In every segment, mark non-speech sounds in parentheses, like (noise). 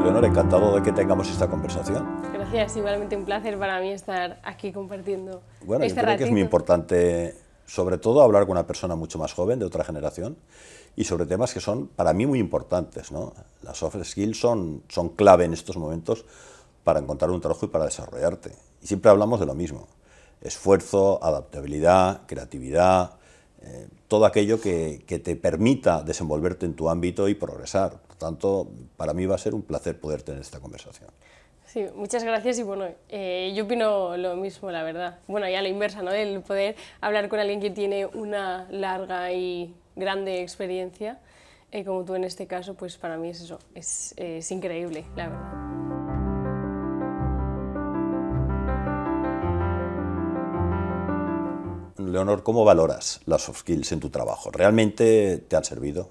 Leonor, encantado de que tengamos esta conversación. Gracias, igualmente un placer para mí estar aquí compartiendo. Bueno, este yo creo que es muy importante, sobre todo, hablar con una persona mucho más joven, de otra generación, y sobre temas que son para mí muy importantes. ¿no? Las soft skills son, son clave en estos momentos para encontrar un trabajo y para desarrollarte. Y siempre hablamos de lo mismo. Esfuerzo, adaptabilidad, creatividad, todo aquello que, te permita desenvolverte en tu ámbito y progresar. Por tanto, para mí va a ser un placer poder tener esta conversación. Sí, muchas gracias y bueno, eh, yo opino lo mismo, la verdad. Bueno, ya la inversa, ¿no? El poder hablar con alguien que tiene una larga y grande experiencia, eh, como tú en este caso, pues para mí es eso, es increíble, la verdad. Leonor, ¿cómo valoras las soft skills en tu trabajo? ¿Realmente te han servido?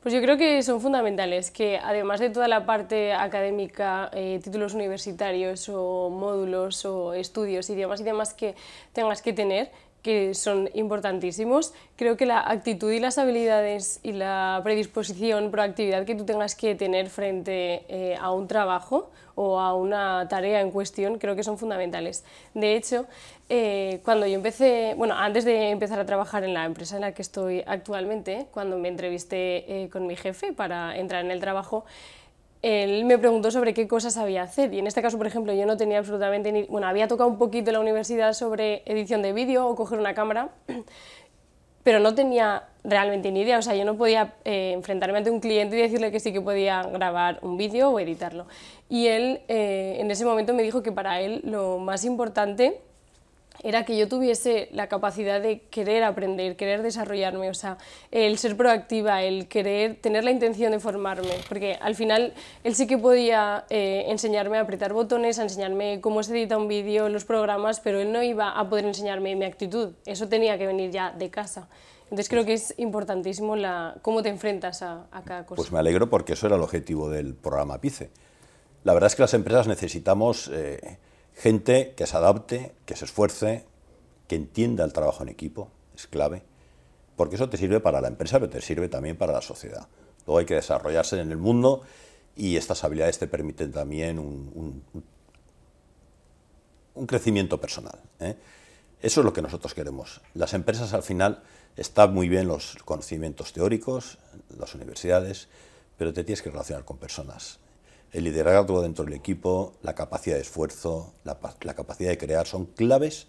Pues yo creo que son fundamentales, que además de toda la parte académica, eh, títulos universitarios o módulos o estudios y demás y demás que tengas que tener, que son importantísimos. Creo que la actitud y las habilidades y la predisposición, proactividad que tú tengas que tener frente eh, a un trabajo o a una tarea en cuestión, creo que son fundamentales. De hecho, eh, cuando yo empecé, bueno, antes de empezar a trabajar en la empresa en la que estoy actualmente, cuando me entrevisté eh, con mi jefe para entrar en el trabajo, él me preguntó sobre qué cosas sabía hacer y en este caso, por ejemplo, yo no tenía absolutamente ni... Bueno, había tocado un poquito en la universidad sobre edición de vídeo o coger una cámara, (clears throat) pero no tenía realmente ni idea, o sea, yo no podía eh, enfrentarme ante un cliente y decirle que sí que podía grabar un vídeo o editarlo. Y él eh, en ese momento me dijo que para él lo más importante era que yo tuviese la capacidad de querer aprender, querer desarrollarme, o sea, el ser proactiva, el querer tener la intención de formarme, porque al final él sí que podía eh, enseñarme a apretar botones, a enseñarme cómo se edita un vídeo, los programas, pero él no iba a poder enseñarme mi actitud, eso tenía que venir ya de casa. Entonces creo que es importantísimo la, cómo te enfrentas a, cada cosa. Pues me alegro porque eso era el objetivo del programa PICE. La verdad es que las empresas necesitamos... Eh, Gente que se adapte, que se esfuerce, que entienda el trabajo en equipo, es clave, porque eso te sirve para la empresa, pero te sirve también para la sociedad. Luego hay que desarrollarse en el mundo y estas habilidades te permiten también un, crecimiento personal. ¿eh? Eso es lo que nosotros queremos. Las empresas al final están muy bien los conocimientos teóricos, las universidades, pero te tienes que relacionar con personas. El liderazgo dentro del equipo, la capacidad de esfuerzo, la, capacidad de crear son claves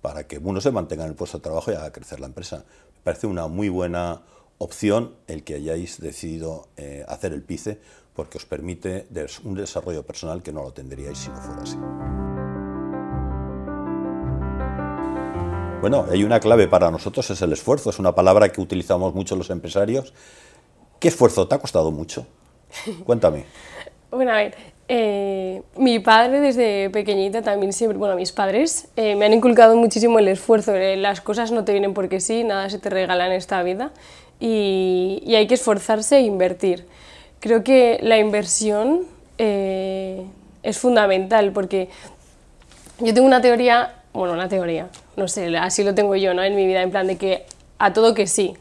para que uno se mantenga en el puesto de trabajo y haga crecer la empresa. Me parece una muy buena opción el que hayáis decidido eh, hacer el PICE porque os permite un desarrollo personal que no lo tendríais si no fuera así. Bueno, hay una clave para nosotros, es el esfuerzo, es una palabra que utilizamos mucho los empresarios. ¿Qué esfuerzo te ha costado mucho? Cuéntame. (laughs) Bueno, a ver, eh, mi padre desde pequeñita también siempre, bueno, mis padres eh, me han inculcado muchísimo el esfuerzo, eh, las cosas no te vienen porque sí, nada se te regala en esta vida y, y hay que esforzarse e invertir. Creo que la inversión es fundamental porque yo tengo una teoría, bueno, una teoría, no sé, así lo tengo yo ¿no? en mi vida, en plan de que a todo que sí,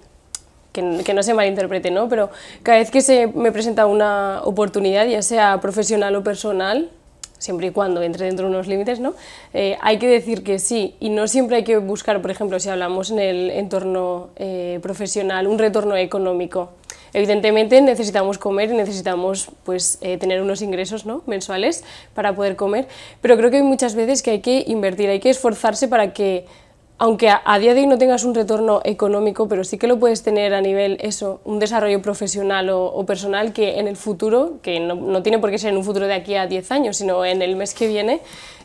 que, no se malinterprete, ¿no? Pero cada vez que se me presenta una oportunidad, ya sea profesional o personal, siempre y cuando entre dentro de unos límites, ¿no? Eh, hay que decir que sí y no siempre hay que buscar, por ejemplo, si hablamos en el entorno eh, profesional, un retorno económico. Evidentemente necesitamos comer y necesitamos pues, eh, tener unos ingresos ¿no? mensuales para poder comer, pero creo que hay muchas veces que hay que invertir, hay que esforzarse para que aunque a, día de hoy no tengas un retorno económico, pero sí que lo puedes tener a nivel eso, un desarrollo profesional o, personal que en el futuro, que no, tiene por qué ser en un futuro de aquí a 10 años, sino en el mes que viene,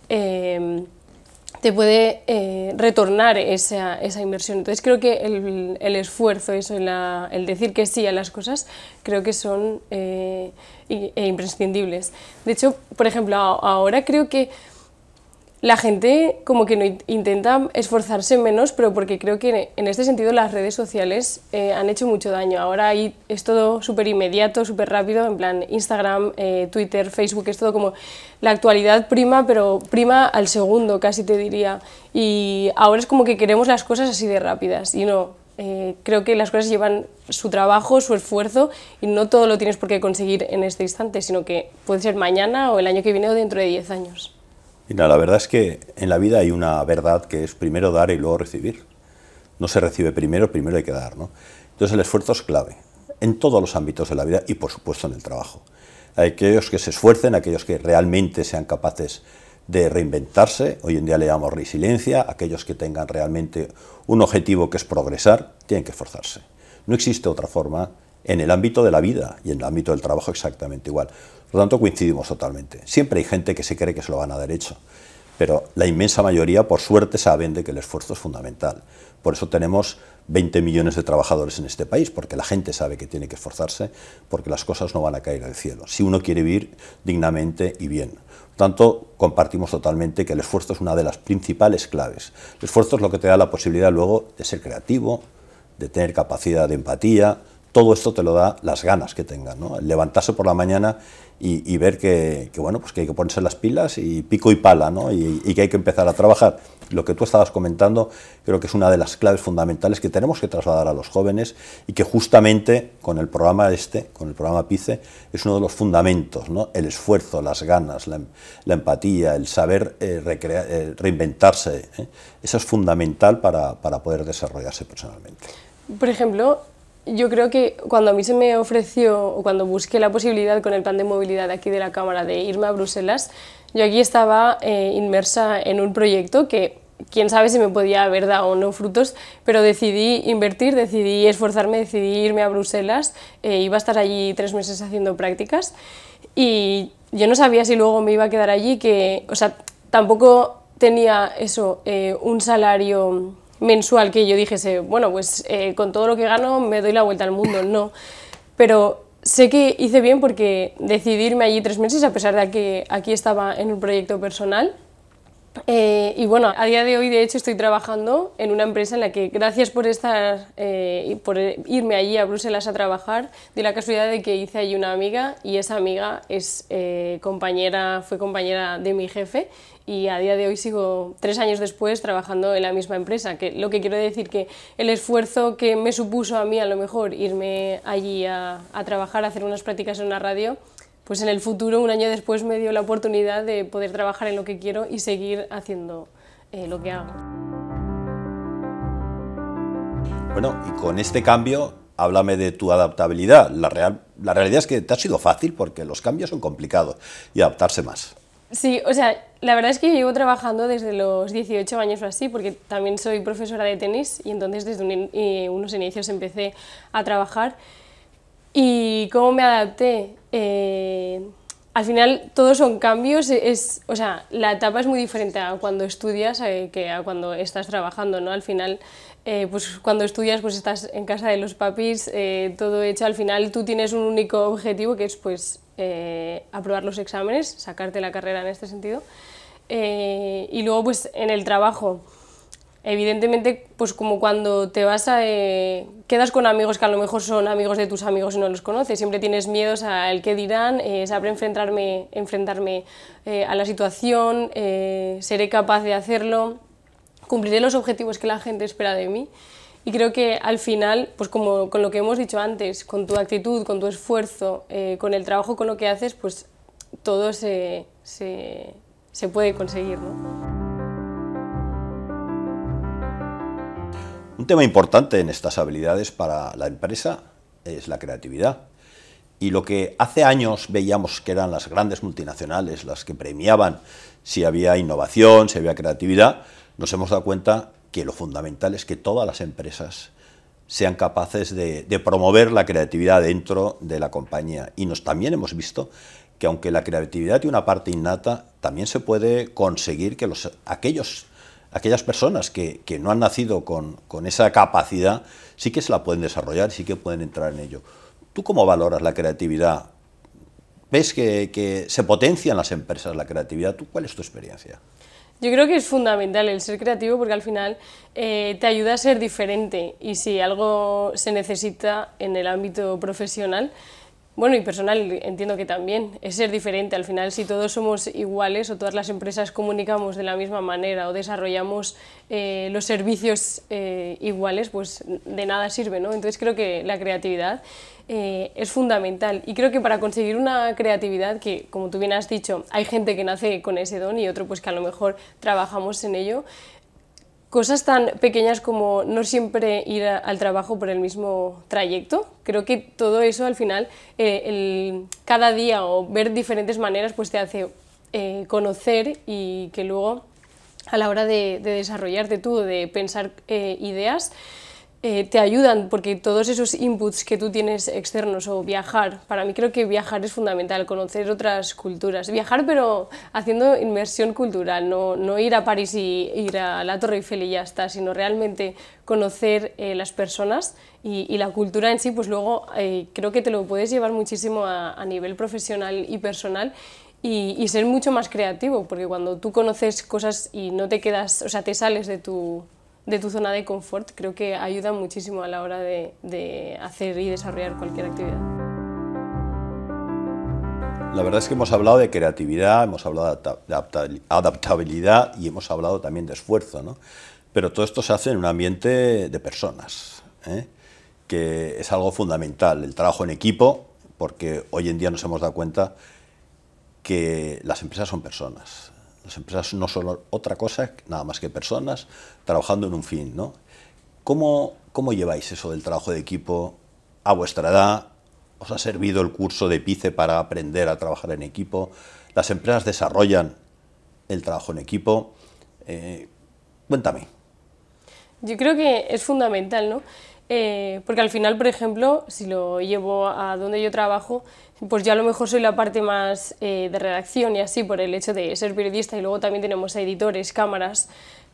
em, te puede eh, retornar esa, inversión. Entonces creo que el, esfuerzo, eso, el, decir que sí a las cosas, creo que son eh, e imprescindibles. De hecho, por ejemplo, ahora creo que la gente como que no intenta esforzarse menos, pero porque creo que en este sentido las redes sociales eh, han hecho mucho daño. Ahora es todo súper inmediato, súper rápido, en plan Instagram, eh, Twitter, Facebook, es todo como la actualidad prima, pero prima al segundo casi te diría. Y ahora es como que queremos las cosas así de rápidas y no, eh, creo que las cosas llevan su trabajo, su esfuerzo y no todo lo tienes por qué conseguir en este instante, sino que puede ser mañana o el año que viene o dentro de 10 años la verdad es que en la vida hay una verdad que es primero dar y luego recibir. No se recibe primero, primero hay que dar. ¿no? Entonces el esfuerzo es clave en todos los ámbitos de la vida y por supuesto en el trabajo. Hay Aquellos que se esfuercen, aquellos que realmente sean capaces de reinventarse, hoy en día le llamamos resiliencia, aquellos que tengan realmente un objetivo que es progresar, tienen que esforzarse. No existe otra forma en el ámbito de la vida y en el ámbito del trabajo exactamente igual. Por lo tanto, coincidimos totalmente. Siempre hay gente que se cree que se lo van a dar hecho, pero la inmensa mayoría, por suerte, saben de que el esfuerzo es fundamental. Por eso tenemos 20 millones de trabajadores en este país, porque la gente sabe que tiene que esforzarse, porque las cosas no van a caer del cielo, si uno quiere vivir dignamente y bien. Por tanto, compartimos totalmente que el esfuerzo es una de las principales claves. El esfuerzo es lo que te da la posibilidad luego de ser creativo, de tener capacidad de empatía, todo esto te lo da las ganas que tengas. ¿no? levantarse por la mañana y, ver que, bueno, pues que hay que ponerse las pilas y pico y pala, ¿no? y, que hay que empezar a trabajar. Lo que tú estabas comentando creo que es una de las claves fundamentales que tenemos que trasladar a los jóvenes y que justamente con el programa este, con el programa PICE, es uno de los fundamentos, ¿no? el esfuerzo, las ganas, la, empatía, el saber eh, eh, reinventarse. ¿eh? Eso es fundamental para, para poder desarrollarse personalmente. Por ejemplo, yo creo que cuando a mí se me ofreció o cuando busqué la posibilidad con el plan de movilidad aquí de la Cámara de irme a Bruselas, yo aquí estaba eh, inmersa en un proyecto que quién sabe si me podía haber dado o no frutos, pero decidí invertir, decidí esforzarme, decidí irme a Bruselas, eh, iba a estar allí tres meses haciendo prácticas y yo no sabía si luego me iba a quedar allí, que, o sea, tampoco tenía eso, eh, un salario mensual que yo dijese, bueno, pues eh, con todo lo que gano me doy la vuelta al mundo, no. Pero sé que hice bien porque decidirme allí tres meses, a pesar de que aquí estaba en un proyecto personal, eh, y bueno, a día de hoy de hecho estoy trabajando en una empresa en la que gracias por eh, por irme allí a Bruselas a trabajar, de la casualidad de que hice allí una amiga y esa amiga es eh, compañera, fue compañera de mi jefe y a día de hoy sigo tres años después trabajando en la misma empresa, que lo que quiero decir que el esfuerzo que me supuso a mí a lo mejor irme allí a, a trabajar, a hacer unas prácticas en una radio, pues en el futuro, un año después, me dio la oportunidad de poder trabajar en lo que quiero y seguir haciendo eh, lo que hago. Bueno, y con este cambio, háblame de tu adaptabilidad. La, real, la realidad es que te ha sido fácil porque los cambios son complicados y adaptarse más. Sí, o sea, la verdad es que yo llevo trabajando desde los 18 años o así, porque también soy profesora de tenis y entonces desde eh, unos inicios empecé a trabajar. ¿Y cómo me adapté? Eh, al final todos son cambios, es, o sea, la etapa es muy diferente a cuando estudias eh, que a cuando estás trabajando, ¿no? Al final, eh, pues cuando estudias pues estás en casa de los papis, todo hecho, al final tú tienes un único objetivo que es pues aprobar los exámenes, sacarte la carrera en este sentido, y luego pues en el trabajo evidentemente, pues como cuando te vas a... Eh, quedas con amigos que a lo mejor son amigos de tus amigos y no los conoces, siempre tienes miedos al que dirán, eh, sabré enfrentarme, enfrentarme eh, a la situación, eh, seré capaz de hacerlo, cumpliré los objetivos que la gente espera de mí. Y creo que al final, pues como con lo que hemos dicho antes, con tu actitud, con tu esfuerzo, con el trabajo, con lo que haces, pues todo se, se, se puede conseguir. ¿no? Un tema importante en estas habilidades para la empresa es la creatividad. Y lo que hace años veíamos que eran las grandes multinacionales las que premiaban si había innovación, si había creatividad, nos hemos dado cuenta que lo fundamental es que todas las empresas sean capaces de, promover la creatividad dentro de la compañía. Y nos también hemos visto que aunque la creatividad tiene una parte innata, también se puede conseguir que los, aquellos aquellas personas que, no han nacido con, esa capacidad, sí que se la pueden desarrollar, sí que pueden entrar en ello. ¿Tú cómo valoras la creatividad? ¿Ves que, que se en las empresas la creatividad? ¿Tú, ¿Cuál es tu experiencia? Yo creo que es fundamental el ser creativo porque al final eh, te ayuda a ser diferente y si algo se necesita en el ámbito profesional, bueno, y personal entiendo que también es ser diferente. Al final, si todos somos iguales o todas las empresas comunicamos de la misma manera o desarrollamos eh, los servicios eh, iguales, pues de nada sirve, ¿no? Entonces creo que la creatividad eh, es fundamental. Y creo que para conseguir una creatividad, que como tú bien has dicho, hay gente que nace con ese don y otro pues que a lo mejor trabajamos en ello, Cosas tan pequeñas como no siempre ir al trabajo por el mismo trayecto. Creo que todo eso al final, eh, el, cada día o ver diferentes maneras, pues te hace eh, conocer y que luego a la hora de, desarrollarte tú, de pensar eh, ideas, eh, te ayudan porque todos esos inputs que tú tienes externos o viajar, para mí creo que viajar es fundamental, conocer otras culturas, viajar pero haciendo inmersión cultural, no, ir a París y ir a la Torre Eiffel y ya está, sino realmente conocer eh, las personas y, la cultura en sí, pues luego eh, creo que te lo puedes llevar muchísimo a, nivel profesional y personal y, ser mucho más creativo, porque cuando tú conoces cosas y no te quedas, o sea, te sales de tu, de tu zona de confort creo que ayuda muchísimo a la hora de, hacer y desarrollar cualquier actividad. La verdad es que hemos hablado de creatividad, hemos hablado de adaptabilidad y hemos hablado también de esfuerzo, Pero todo esto se hace en un ambiente de personas, ¿eh? que es algo fundamental, el trabajo en equipo, porque hoy en día nos hemos dado cuenta que las empresas son personas, las empresas no son otra cosa, nada más que personas, trabajando en un fin, ¿no? ¿Cómo, lleváis eso del trabajo de equipo a vuestra edad? ¿Os ha servido el curso de PICE para aprender a trabajar en equipo? ¿Las empresas desarrollan el trabajo en equipo? Eh, cuéntame. Yo creo que es fundamental, ¿no? Eh, porque al final, por ejemplo, si lo llevo a donde yo trabajo, pues yo a lo mejor soy la parte más eh, de redacción y así por el hecho de ser periodista y luego también tenemos editores, cámaras.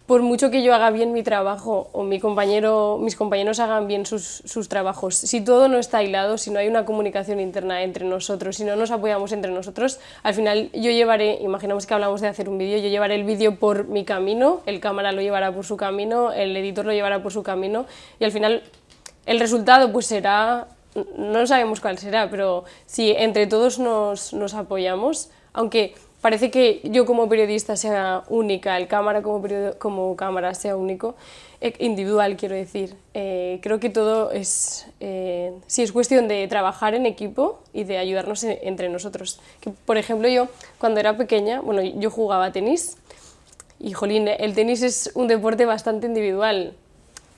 Por mucho que yo haga bien mi trabajo o mi compañero, mis compañeros hagan bien sus, trabajos, si todo no está aislado, si no hay una comunicación interna entre nosotros, si no nos apoyamos entre nosotros, al final yo llevaré, imaginamos que hablamos de hacer un vídeo, yo llevaré el vídeo por mi camino, el cámara lo llevará por su camino, el editor lo llevará por su camino y al final el resultado pues será, no sabemos cuál será, pero si entre todos nos, apoyamos, aunque parece que yo como periodista sea única, el cámara como, como cámara sea único, eh, individual quiero decir. Eh, creo que todo es, eh, si es cuestión de trabajar en equipo y de ayudarnos entre nosotros. por ejemplo, yo cuando era pequeña, bueno, yo jugaba tenis y jolín, el tenis es un deporte bastante individual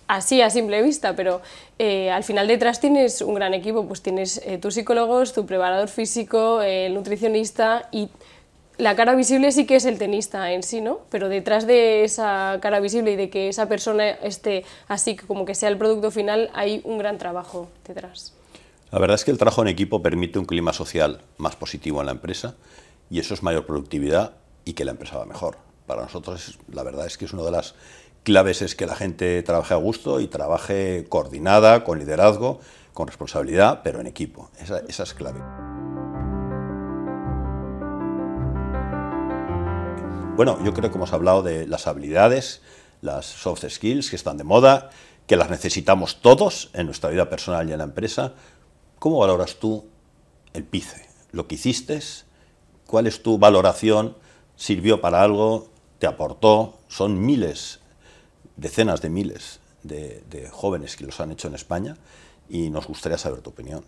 así a simple vista, pero eh, al final detrás tienes un gran equipo, pues tienes eh, tus psicólogos, tu preparador físico, eh, el nutricionista y la cara visible sí que es el tenista en sí, ¿no? Pero detrás de esa cara visible y de que esa persona esté así, como que sea el producto final, hay un gran trabajo detrás. La verdad es que el trabajo en equipo permite un clima social más positivo en la empresa y eso es mayor productividad y que la empresa va mejor. Para nosotros, la verdad es que es una de las claves es que la gente trabaje a gusto y trabaje coordinada, con liderazgo, con responsabilidad, pero en equipo. Esa, es clave. Bueno, yo creo que hemos hablado de las habilidades, las soft skills que están de moda, que las necesitamos todos en nuestra vida personal y en la empresa. ¿Cómo valoras tú el PICE? ¿Lo que hiciste? ¿Cuál es tu valoración? ¿Sirvió para algo? ¿Te aportó? Son miles decenas de miles de, jóvenes que los han hecho en España y nos gustaría saber tu opinión.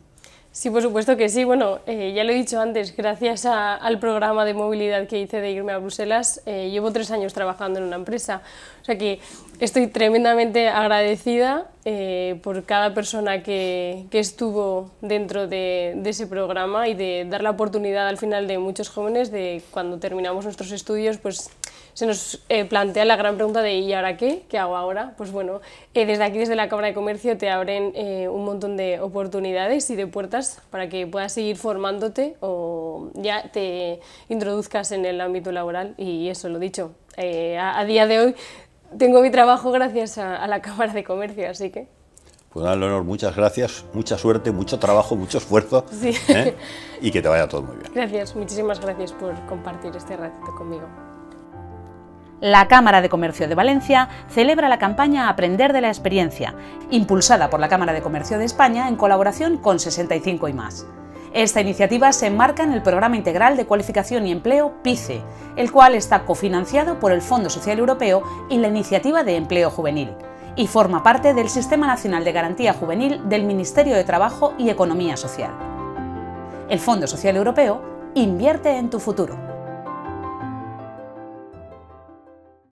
Sí, por supuesto que sí. Bueno, eh, ya lo he dicho antes, gracias al programa de movilidad que hice de irme a Bruselas, eh, llevo tres años trabajando en una empresa. O sea que estoy tremendamente agradecida eh, por cada persona que, estuvo dentro de, de, ese programa y de dar la oportunidad al final de muchos jóvenes de cuando terminamos nuestros estudios, pues se nos eh, plantea la gran pregunta de ¿y ahora qué? ¿Qué hago ahora? Pues bueno, eh, desde aquí, desde la Cámara de Comercio, te abren eh, un montón de oportunidades y de puertas para que puedas seguir formándote o ya te introduzcas en el ámbito laboral. Y eso, lo dicho, a, día de hoy tengo mi trabajo gracias a, la Cámara de Comercio, así que... Pues Leonor, muchas gracias, mucha suerte, mucho trabajo, mucho esfuerzo y que te vaya todo muy bien. Gracias, muchísimas gracias por compartir este ratito conmigo. La Cámara de Comercio de Valencia celebra la campaña Aprender de la Experiencia, impulsada por la Cámara de Comercio de España en colaboración con 65 y más. Esta iniciativa se enmarca en el Programa Integral de Cualificación y Empleo PICE, el cual está cofinanciado por el Fondo Social Europeo y la Iniciativa de Empleo Juvenil, y forma parte del Sistema Nacional de Garantía Juvenil del Ministerio de Trabajo y Economía Social. El Fondo Social Europeo invierte en tu futuro.